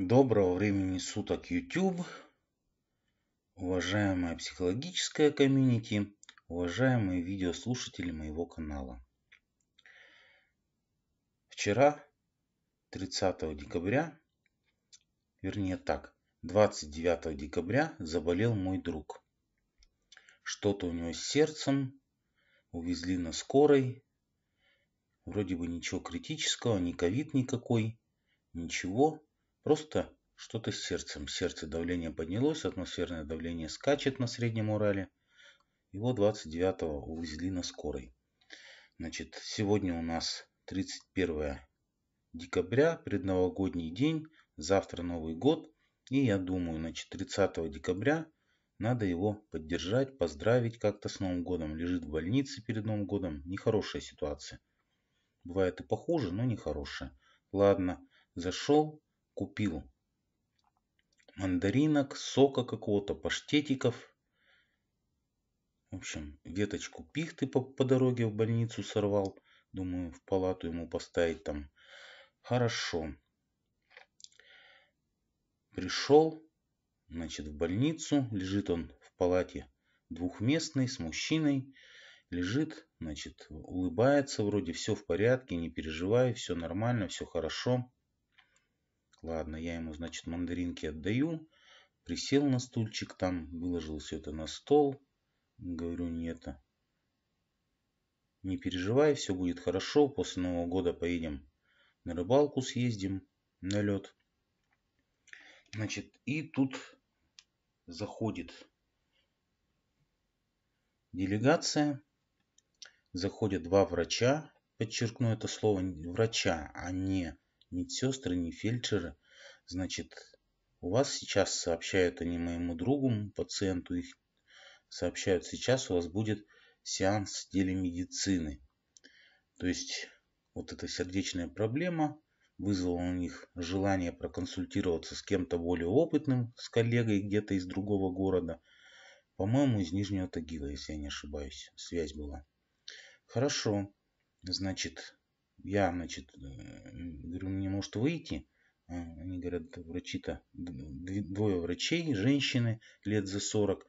Доброго времени суток, YouTube, уважаемая психологическая комьюнити, уважаемые видеослушатели моего канала. Вчера, 30 декабря, вернее так, 29 декабря заболел мой друг. Что-то у него с сердцем, увезли на скорой, вроде бы ничего критического, ни ковид никакой, ничего, Просто что-то с сердцем. Сердце давление поднялось, атмосферное давление скачет на Среднем Урале. Его 29-го увезли на скорой. Значит, сегодня у нас 31 декабря, предновогодний день, завтра Новый год. И я думаю, значит, 30 декабря надо его поддержать, поздравить как-то с Новым годом. Лежит в больнице перед Новым годом. Нехорошая ситуация. Бывает и похуже, но нехорошая. Ладно, зашел, купил мандаринок, сока какого-то, паштетиков. В общем, веточку пихты по, по дороге в больницу сорвал. Думаю, в палату ему поставить там. Хорошо. Пришел, значит, в больницу. Лежит он в палате двухместной с мужчиной. Лежит, значит, улыбается, вроде все в порядке, не переживай, все нормально, все хорошо. Ладно, я ему, значит, мандаринки отдаю. Присел на стульчик там, выложил все это на стол. Говорю, нет, Не переживай, все будет хорошо. После Нового года поедем на рыбалку съездим, на лед. Значит, и тут заходит делегация, заходят два врача, подчеркну это слово врача, а не медсестры, ни фельдшера. Значит, у вас сейчас сообщают они моему другу, пациенту их сообщают, сейчас у вас будет сеанс телемедицины. То есть вот эта сердечная проблема вызвала у них желание проконсультироваться с кем-то более опытным, с коллегой где-то из другого города. По-моему, из Нижнего Тагила, если я не ошибаюсь, связь была. Хорошо, значит, я, значит, э, говорю, мне может выйти? А, они говорят, врачи-то, двое врачей, женщины лет за 40.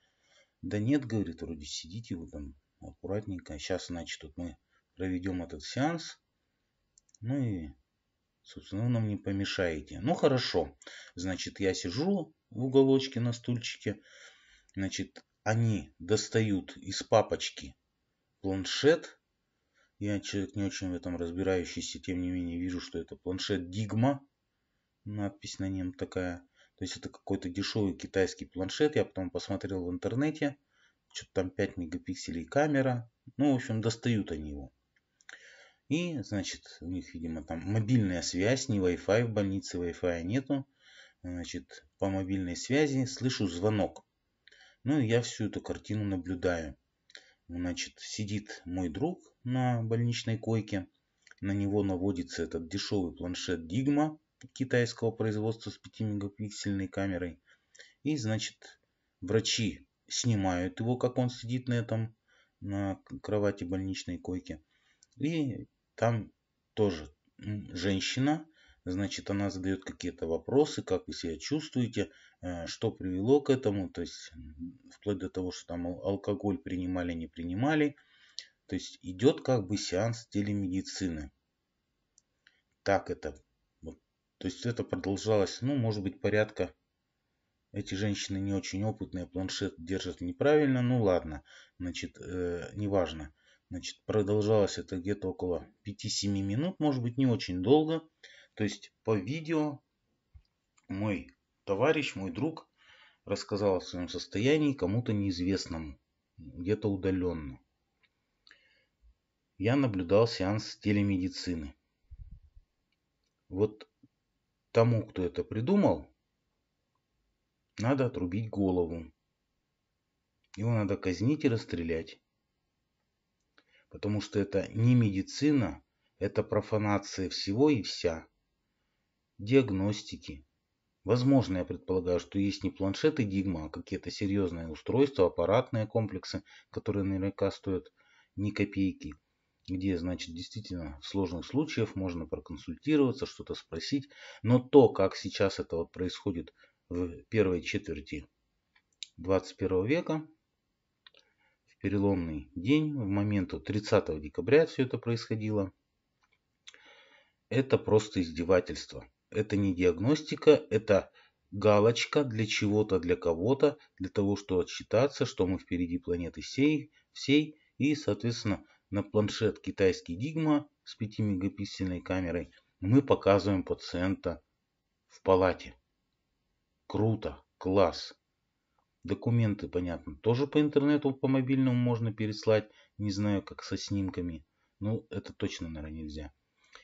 Да нет, говорит, вроде сидите вы там аккуратненько. Сейчас, а значит, вот мы проведем этот сеанс. Ну и, собственно, вы нам не помешаете. Ну хорошо. Значит, я сижу в уголочке на стульчике. Значит, они достают из папочки планшет я человек не очень в этом разбирающийся, тем не менее вижу, что это планшет Digma. Надпись на нем такая. То есть это какой-то дешевый китайский планшет. Я потом посмотрел в интернете. Что-то там 5 мегапикселей камера. Ну, в общем, достают они его. И, значит, у них, видимо, там мобильная связь, не Wi-Fi, в больнице Wi-Fi нету. Значит, по мобильной связи слышу звонок. Ну, и я всю эту картину наблюдаю. Значит, сидит мой друг на больничной койке. На него наводится этот дешевый планшет Digma китайского производства с 5-мегапиксельной камерой. И, значит, врачи снимают его, как он сидит на этом, на кровати больничной койки. И там тоже женщина значит, она задает какие-то вопросы, как вы себя чувствуете, э, что привело к этому, то есть вплоть до того, что там алкоголь принимали, не принимали. То есть идет как бы сеанс телемедицины. Так это. Вот. То есть это продолжалось, ну, может быть, порядка. Эти женщины не очень опытные, планшет держат неправильно, ну ладно, значит, э, неважно. Значит, продолжалось это где-то около 5-7 минут, может быть, не очень долго. То есть по видео мой товарищ, мой друг рассказал о своем состоянии кому-то неизвестному, где-то удаленно. Я наблюдал сеанс телемедицины. Вот тому, кто это придумал, надо отрубить голову. Его надо казнить и расстрелять. Потому что это не медицина, это профанация всего и вся диагностики. Возможно, я предполагаю, что есть не планшеты Дигма, а какие-то серьезные устройства, аппаратные комплексы, которые наверняка стоят не копейки. Где, значит, действительно в сложных случаях можно проконсультироваться, что-то спросить. Но то, как сейчас это вот происходит в первой четверти 21 века, в переломный день, в момент 30 декабря все это происходило, это просто издевательство это не диагностика, это галочка для чего-то, для кого-то, для того, чтобы отсчитаться, что мы впереди планеты всей, всей и, соответственно, на планшет китайский Digma с 5 мегапиксельной камерой мы показываем пациента в палате. Круто, класс. Документы, понятно, тоже по интернету, по мобильному можно переслать. Не знаю, как со снимками. Ну, это точно, наверное, нельзя.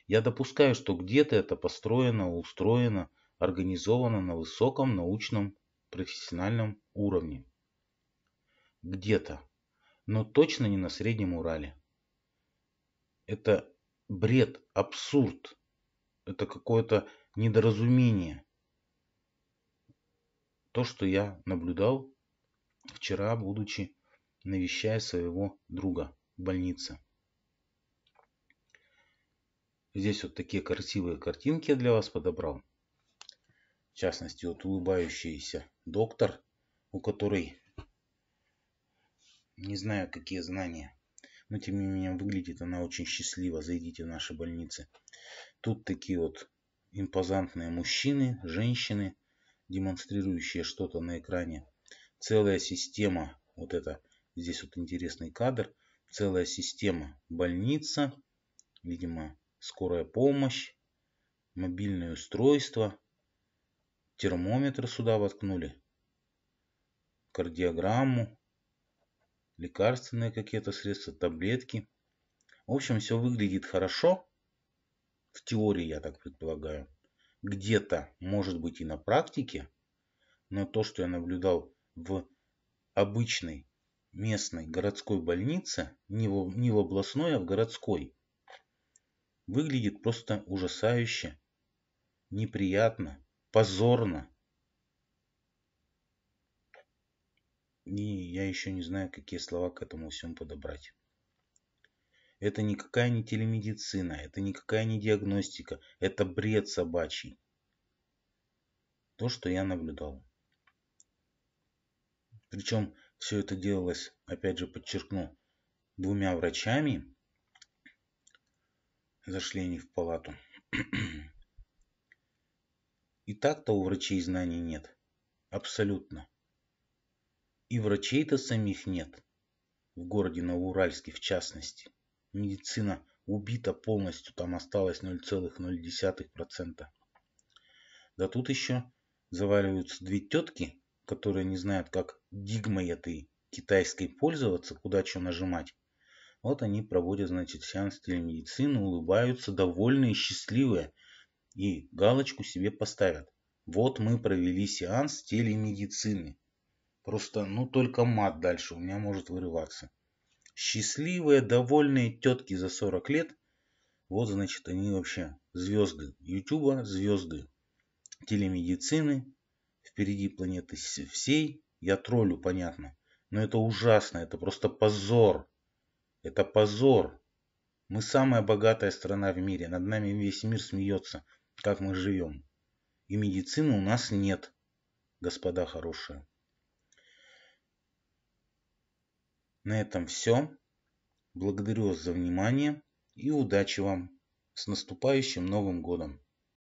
Я допускаю, что где-то это построено, устроено, организовано на высоком научном профессиональном уровне. Где-то. Но точно не на Среднем Урале. Это бред, абсурд. Это какое-то недоразумение. То, что я наблюдал вчера, будучи навещая своего друга в больнице. Здесь вот такие красивые картинки я для вас подобрал. В частности, вот улыбающийся доктор, у которой не знаю какие знания, но тем не менее выглядит она очень счастливо. Зайдите в наши больницы. Тут такие вот импозантные мужчины, женщины, демонстрирующие что-то на экране. Целая система, вот это, здесь вот интересный кадр, целая система больница, видимо, скорая помощь, мобильное устройство, термометр сюда воткнули, кардиограмму, лекарственные какие-то средства, таблетки. В общем, все выглядит хорошо. В теории, я так предполагаю. Где-то, может быть, и на практике. Но то, что я наблюдал в обычной местной городской больнице, не в, не в областной, а в городской, Выглядит просто ужасающе, неприятно, позорно. И я еще не знаю, какие слова к этому всему подобрать. Это никакая не телемедицина, это никакая не диагностика, это бред собачий. То, что я наблюдал. Причем все это делалось, опять же подчеркну, двумя врачами, Зашли они в палату. И так-то у врачей знаний нет. Абсолютно. И врачей-то самих нет. В городе Новоуральске, в частности. Медицина убита полностью, там осталось 0,0%. Да тут еще заваливаются две тетки, которые не знают, как дигмой этой китайской пользоваться, куда что нажимать. Вот они проводят, значит, сеанс телемедицины, улыбаются, довольные, счастливые. И галочку себе поставят. Вот мы провели сеанс телемедицины. Просто, ну, только мат дальше у меня может вырываться. Счастливые, довольные тетки за 40 лет. Вот, значит, они вообще звезды Ютуба, звезды телемедицины. Впереди планеты всей. Я троллю, понятно. Но это ужасно, это просто позор. Это позор. Мы самая богатая страна в мире. Над нами весь мир смеется, как мы живем. И медицины у нас нет, господа хорошие. На этом все. Благодарю вас за внимание и удачи вам. С наступающим Новым Годом!